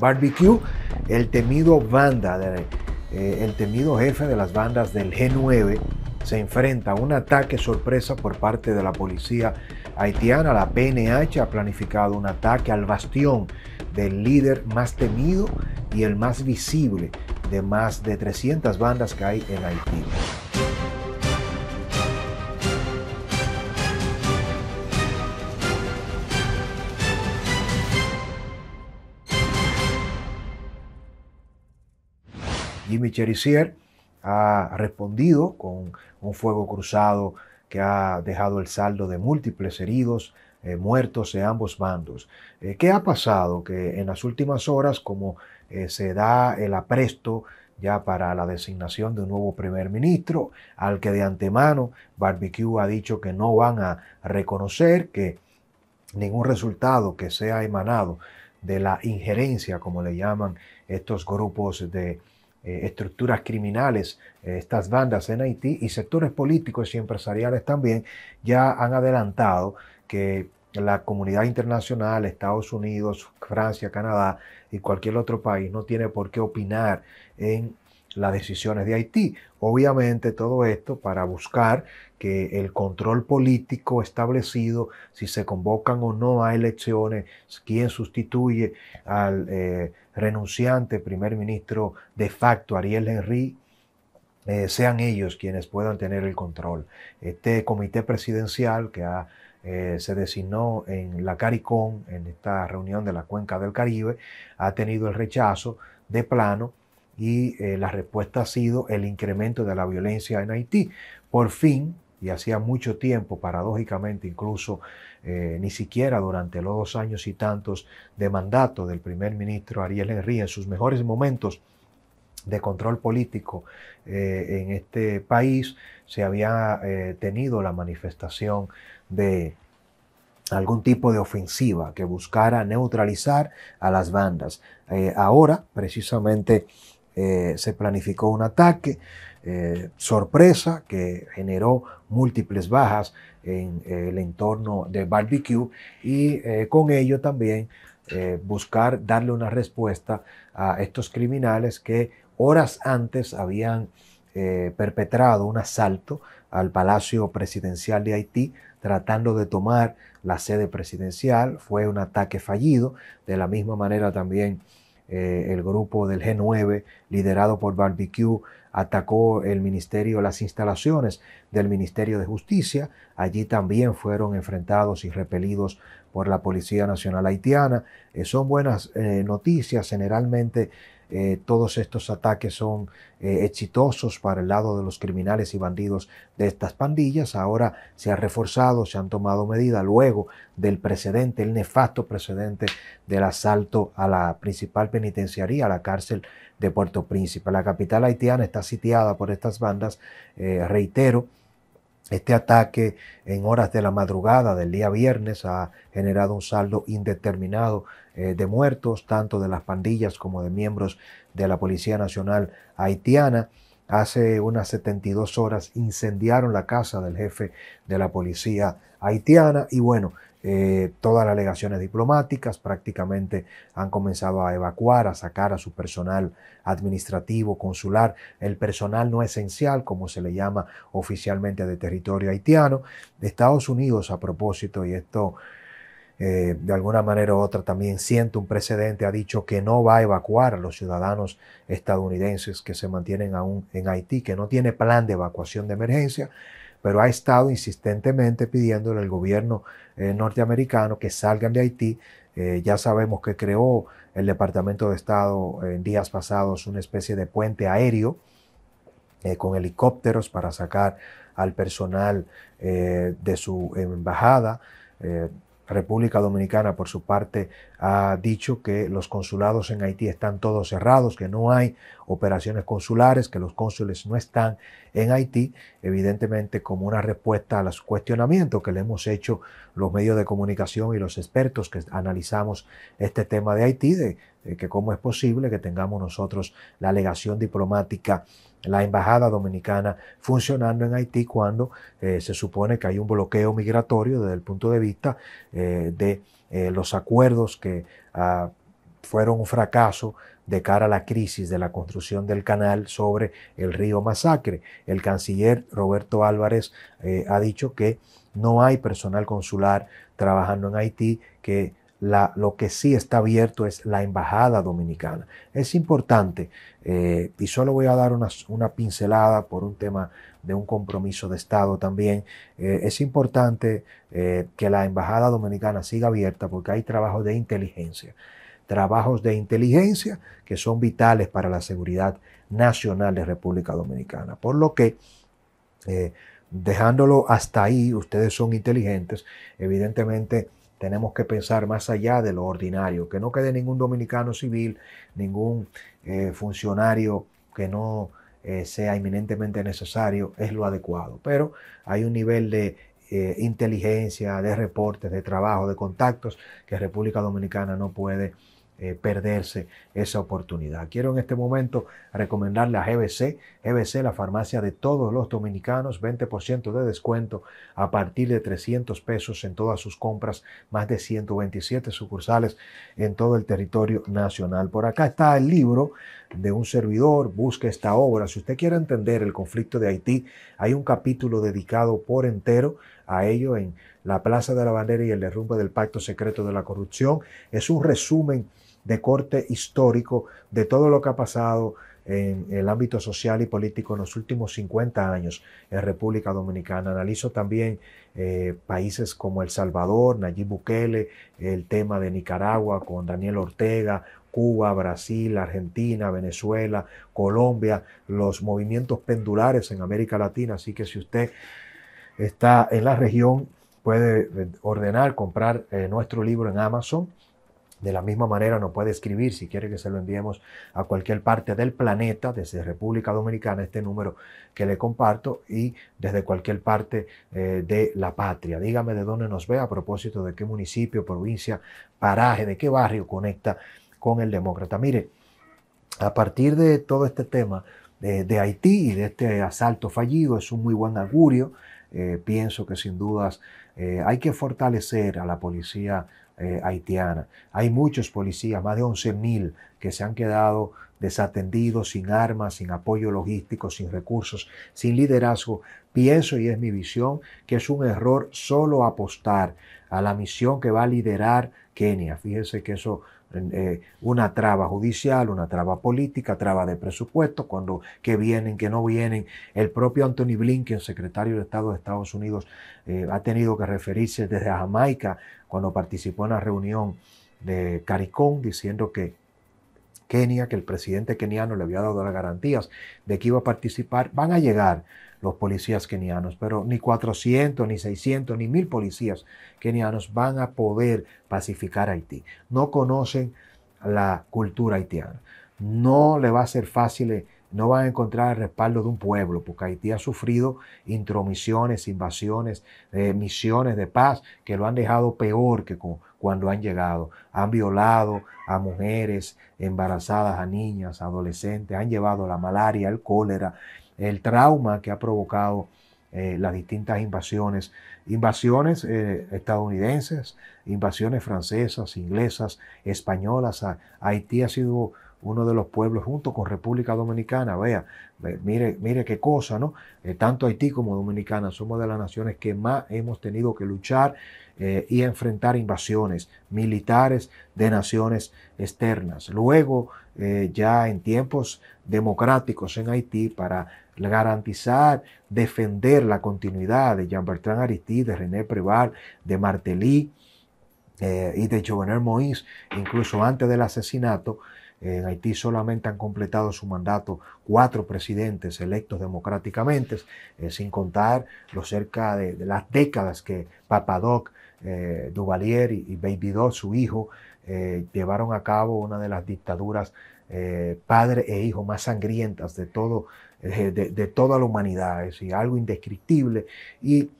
Barbecue, el temido banda, eh, el temido jefe de las bandas del G9, se enfrenta a un ataque sorpresa por parte de la policía haitiana. La PNH ha planificado un ataque al bastión del líder más temido y el más visible de más de 300 bandas que hay en Haití. Jimmy Cherisier ha respondido con un fuego cruzado que ha dejado el saldo de múltiples heridos, eh, muertos de ambos bandos. Eh, ¿Qué ha pasado? Que en las últimas horas, como eh, se da el apresto ya para la designación de un nuevo primer ministro, al que de antemano Barbecue ha dicho que no van a reconocer que ningún resultado que sea emanado de la injerencia, como le llaman estos grupos de eh, estructuras criminales, eh, estas bandas en Haití y sectores políticos y empresariales también ya han adelantado que la comunidad internacional, Estados Unidos, Francia, Canadá y cualquier otro país no tiene por qué opinar en las decisiones de Haití. Obviamente todo esto para buscar que el control político establecido, si se convocan o no a elecciones, quien sustituye al eh, renunciante primer ministro de facto Ariel Henry, eh, sean ellos quienes puedan tener el control. Este comité presidencial que eh, se designó en la CARICOM, en esta reunión de la Cuenca del Caribe, ha tenido el rechazo de plano y eh, la respuesta ha sido el incremento de la violencia en Haití. Por fin, y hacía mucho tiempo, paradójicamente incluso, eh, ni siquiera durante los dos años y tantos de mandato del primer ministro Ariel Henry, en sus mejores momentos de control político eh, en este país, se había tenido la manifestación de algún tipo de ofensiva que buscara neutralizar a las bandas. ahora, precisamente eh, se planificó un ataque eh, sorpresa que generó múltiples bajas en eh, el entorno de barbecue y con ello también buscar darle una respuesta a estos criminales que horas antes habían perpetrado un asalto al Palacio Presidencial de Haití tratando de tomar la sede presidencial. Fue un ataque fallido. De la misma manera también eh, el grupo del G9, liderado por Barbecue, atacó el ministerio, las instalaciones del Ministerio de Justicia. Allí también fueron enfrentados y repelidos por la Policía Nacional Haitiana. Eh, son buenas eh, noticias. Generalmente eh, todos estos ataques son eh, exitosos para el lado de los criminales y bandidos de estas pandillas. Ahora se ha reforzado, se han tomado medidas luego del precedente, el nefasto precedente del asalto a la principal penitenciaría, a la cárcel de Puerto Príncipe. La capital haitiana está sitiada por estas bandas, eh, reitero, este ataque en horas de la madrugada del día viernes ha generado un saldo indeterminado eh, de muertos, tanto de las pandillas como de miembros de la Policía Nacional haitiana. Hace unas 72 horas incendiaron la casa del jefe de la policía haitiana y bueno, eh, todas las alegaciones diplomáticas prácticamente han comenzado a evacuar, a sacar a su personal administrativo, consular, el personal no esencial, como se le llama oficialmente de territorio haitiano. Estados Unidos, a propósito, y esto eh, de alguna manera u otra también siente un precedente, ha dicho que no va a evacuar a los ciudadanos estadounidenses que se mantienen aún en Haití, que no tiene plan de evacuación de emergencia pero ha estado insistentemente pidiéndole al gobierno eh, norteamericano que salgan de Haití. Eh, ya sabemos que creó el Departamento de Estado eh, en días pasados una especie de puente aéreo con helicópteros para sacar al personal de su embajada. República Dominicana, por su parte, ha dicho que los consulados en Haití están todos cerrados, que no hay operaciones consulares, que los cónsules no están en Haití, evidentemente como una respuesta a los cuestionamientos que le hemos hecho los medios de comunicación y los expertos que analizamos este tema de Haití, de, que cómo es posible que tengamos nosotros la legación diplomática la embajada dominicana funcionando en Haití cuando eh, se supone que hay un bloqueo migratorio desde el punto de vista eh, de eh, los acuerdos que ah, fueron un fracaso de cara a la crisis de la construcción del canal sobre el río Masacre. El canciller Roberto Álvarez eh, ha dicho que no hay personal consular trabajando en Haití, que lo que sí está abierto es la embajada dominicana. Es importante, eh, y solo voy a dar una, pincelada por un tema de un compromiso de Estado también, eh, es importante que la embajada dominicana siga abierta porque hay trabajo de inteligencia trabajos de inteligencia que son vitales para la seguridad nacional de República Dominicana. Por lo que, eh, dejándolo hasta ahí, ustedes son inteligentes, evidentemente tenemos que pensar más allá de lo ordinario, que no quede ningún dominicano civil, ningún eh, funcionario que no eh, sea inminentemente necesario, es lo adecuado. Pero hay un nivel de inteligencia, de reportes, de trabajo, de contactos que República Dominicana no puede eh, perderse esa oportunidad. Quiero en este momento recomendarle a GBC, GBC, la farmacia de todos los dominicanos, 20% de descuento a partir de 300 pesos en todas sus compras, más de 127 sucursales en todo el territorio nacional. Por acá está el libro de un servidor, busque esta obra. Si usted quiere entender el conflicto de Haití, hay un capítulo dedicado por entero a ello en La Plaza de la Bandera y el derrumbe del Pacto Secreto de la Corrupción. Es un resumen de corte histórico de todo lo que ha pasado en el ámbito social y político en los últimos 50 años en República Dominicana. Analizo también eh, países como El Salvador, Nayib Bukele, el tema de Nicaragua con Daniel Ortega, Cuba, Brasil, Argentina, Venezuela, Colombia, los movimientos pendulares en América Latina. Así que si usted está en la región, puede eh, ordenar, comprar eh, nuestro libro en Amazon. De la misma manera nos puede escribir si quiere que se lo enviemos a cualquier parte del planeta, desde República Dominicana, este número que le comparto y desde cualquier parte eh, de la patria. Dígame de dónde nos ve a propósito de qué municipio, provincia, paraje, de qué barrio conecta con el demócrata. Mire, a partir de todo este tema eh, de, Haití y de este asalto fallido, es un muy buen augurio. Eh, pienso que sin dudas hay que fortalecer a la policía eh, haitiana. Hay muchos policías, más de 11.000, que se han quedado desatendidos, sin armas, sin apoyo logístico, sin recursos, sin liderazgo. Pienso, y es mi visión, que es un error solo apostar a la misión que va a liderar Kenia. Fíjense que eso eh, una traba judicial, una traba política, traba de presupuesto, cuando que vienen, que no vienen. El propio Anthony Blinken, secretario de Estado de Estados Unidos, eh, ha tenido que referirse desde Jamaica cuando participó en la reunión de CARICOM diciendo que Kenia, que el presidente keniano le había dado las garantías de que iba a participar, van a llegar los policías kenianos, pero ni 400, ni 600, ni 1000 policías kenianos van a poder pacificar Haití. No conocen la cultura haitiana. No le va a ser fácil eh, no van a encontrar el respaldo de un pueblo, porque Haití ha sufrido intromisiones, invasiones, eh, misiones de paz que lo han dejado peor que cuando han llegado. Han violado a mujeres embarazadas, a niñas, a adolescentes, han llevado la malaria, el cólera, el trauma que ha provocado eh, las distintas invasiones, invasiones eh, estadounidenses, invasiones francesas, inglesas, españolas. Haití ha sido uno de los pueblos junto con República Dominicana. Vea, mire, mire qué cosa, ¿no? Eh, tanto Haití como Dominicana somos de las naciones que más hemos tenido que luchar eh, y enfrentar invasiones militares de naciones externas. Luego, eh, ya en tiempos democráticos en Haití, para garantizar, defender la continuidad de Jean-Bertrand Aristide, de René Préval, de Martelly, y de Jovenel Moïse, incluso antes del asesinato, en Haití solamente han completado su mandato cuatro presidentes electos democráticamente, eh, sin contar los cerca de, las décadas que Papadoc, eh, Duvalier y, Baby Doc su hijo, eh, llevaron a cabo una de las dictaduras padre e hijo más sangrientas de, todo, de, de toda la humanidad, es decir, algo indescriptible. Y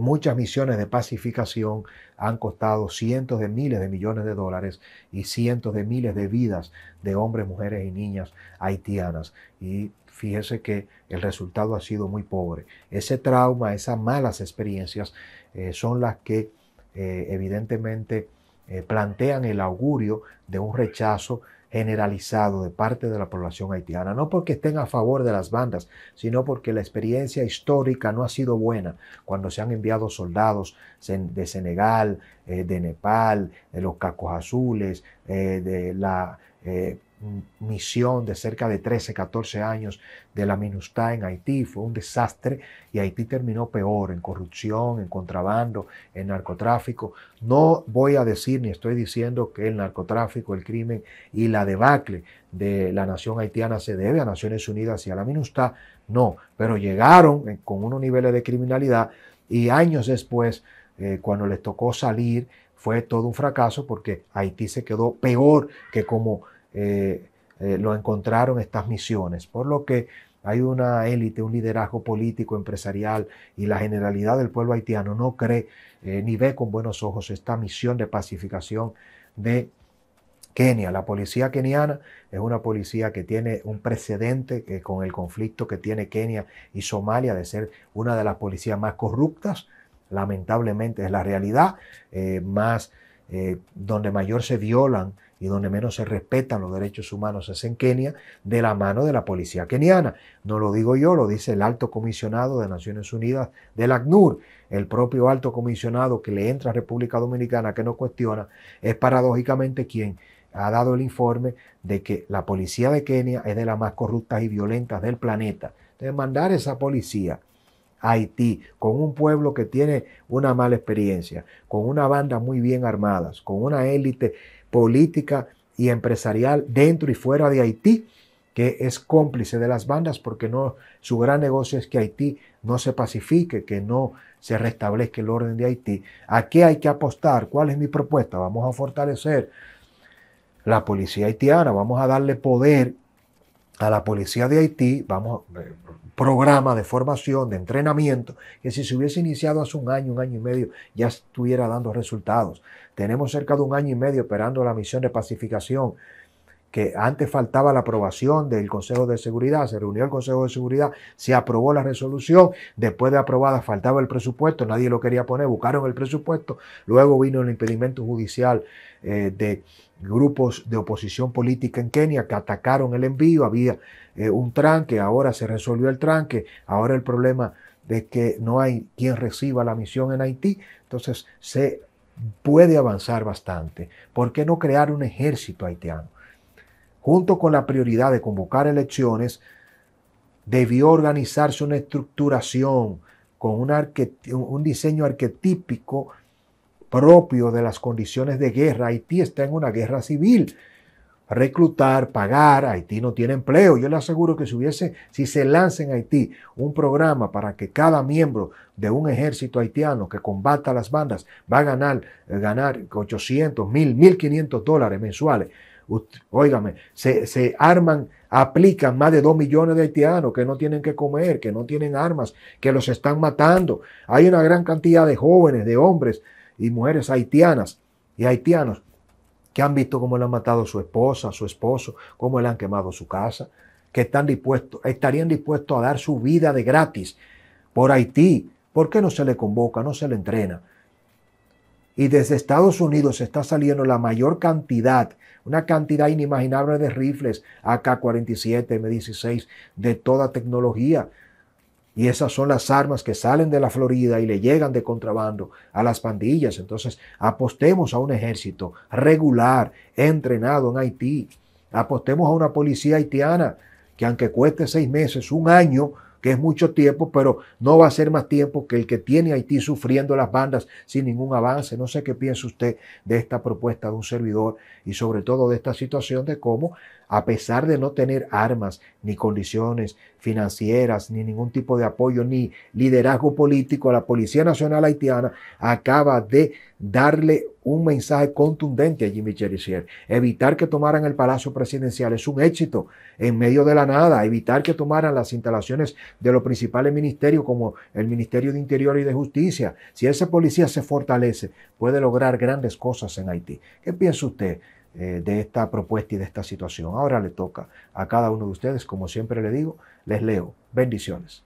Muchas misiones de pacificación han costado cientos de miles de millones de dólares y cientos de miles de vidas de hombres, mujeres y niñas haitianas. Y fíjese que el resultado ha sido muy pobre. Ese trauma, esas malas experiencias eh, son las que eh, evidentemente eh, plantean el augurio de un rechazo generalizado de parte de la población haitiana, no porque estén a favor de las bandas, sino porque la experiencia histórica no ha sido buena cuando se han enviado soldados de Senegal, eh, de Nepal, de eh, los Cacos Azules, eh, de la eh, misión de cerca de 13, 14 años de la MINUSTA en Haití. Fue un desastre y Haití terminó peor en corrupción, en contrabando, en narcotráfico. No voy a decir ni estoy diciendo que el narcotráfico, el crimen y la debacle de la nación haitiana se debe a Naciones Unidas y a la MINUSTA. No, pero llegaron eh, con unos niveles de criminalidad y años después, eh, cuando les tocó salir, fue todo un fracaso porque Haití se quedó peor que como eh, eh, lo encontraron estas misiones, por lo que hay una élite, un liderazgo político, empresarial y la generalidad del pueblo haitiano no cree eh, ni ve con buenos ojos esta misión de pacificación de Kenia. La policía keniana es una policía que tiene un precedente con el conflicto que tiene Kenia y Somalia de ser una de las policías más corruptas lamentablemente es la realidad, eh, más eh, donde mayor se violan y donde menos se respetan los derechos humanos es en Kenia, de la mano de la policía keniana. No lo digo yo, lo dice el alto comisionado de Naciones Unidas del ACNUR, el propio alto comisionado que le entra a República Dominicana, que no cuestiona, es paradójicamente quien ha dado el informe de que la policía de Kenia es de las más corruptas y violentas del planeta. Entonces, mandar esa policía Haití, con un pueblo que tiene una mala experiencia, con una banda muy bien armadas, con una élite política y empresarial dentro y fuera de Haití que es cómplice de las bandas porque no su gran negocio es que Haití no se pacifique, que no se restablezca el orden de Haití. ¿A qué hay que apostar? ¿Cuál es mi propuesta? Vamos a fortalecer la policía haitiana, vamos a darle poder a la policía de Haití, vamos eh, programa de formación, de entrenamiento, que si se hubiese iniciado hace un año, un año y medio, ya estuviera dando resultados. Tenemos cerca de un año y medio operando la misión de pacificación que antes faltaba la aprobación del Consejo de Seguridad, se reunió el Consejo de Seguridad, se aprobó la resolución, después de aprobada faltaba el presupuesto, nadie lo quería poner, buscaron el presupuesto, luego vino el impedimento judicial eh, de grupos de oposición política en Kenia que atacaron el envío, había eh, un tranque, ahora se resolvió el tranque, ahora el problema de que no hay quien reciba la misión en Haití, entonces se puede avanzar bastante. ¿Por qué no crear un ejército haitiano? junto con la prioridad de convocar elecciones, debió organizarse una estructuración con un, diseño arquetípico propio de las condiciones de guerra. Haití está en una guerra civil. Reclutar, pagar, Haití no tiene empleo. Yo le aseguro que si hubiese, si se lanza en Haití un programa para que cada miembro de un ejército haitiano que combata las bandas va a ganar, eh, ganar 800, 1000, 1500 dólares mensuales óigame, se, se arman, aplican más de dos millones de haitianos que no tienen que comer, que no tienen armas, que los están matando. Hay una gran cantidad de jóvenes, de hombres y mujeres haitianas y haitianos que han visto cómo le han matado a su esposa, a su esposo, cómo le han quemado su casa, que están dispuestos, estarían dispuestos a dar su vida de gratis por Haití. ¿Por qué no se le convoca, no se le entrena? Y desde Estados Unidos está saliendo la mayor cantidad, una cantidad inimaginable de rifles AK-47, M16, de toda tecnología. Y esas son las armas que salen de la Florida y le llegan de contrabando a las pandillas. Entonces, apostemos a un ejército regular, entrenado en Haití. Apostemos a una policía haitiana que aunque cueste seis meses, un año, que es mucho tiempo, pero no va a ser más tiempo que el que tiene Haití sufriendo las bandas sin ningún avance. No sé qué piensa usted de esta propuesta de un servidor y sobre todo de esta situación de cómo, a pesar de no tener armas, ni condiciones financieras, ni ningún tipo de apoyo, ni liderazgo político, la Policía Nacional Haitiana acaba de darle un mensaje contundente a Jimmy Cherisier. Evitar que tomaran el Palacio Presidencial es un éxito en medio de la nada. Evitar que tomaran las instalaciones de los principales ministerios como el Ministerio de Interior y de Justicia. Si ese policía se fortalece, puede lograr grandes cosas en Haití. ¿Qué piensa usted? Eh, de esta propuesta y de esta situación. Ahora le toca a cada uno de ustedes, como siempre le digo, les leo. Bendiciones.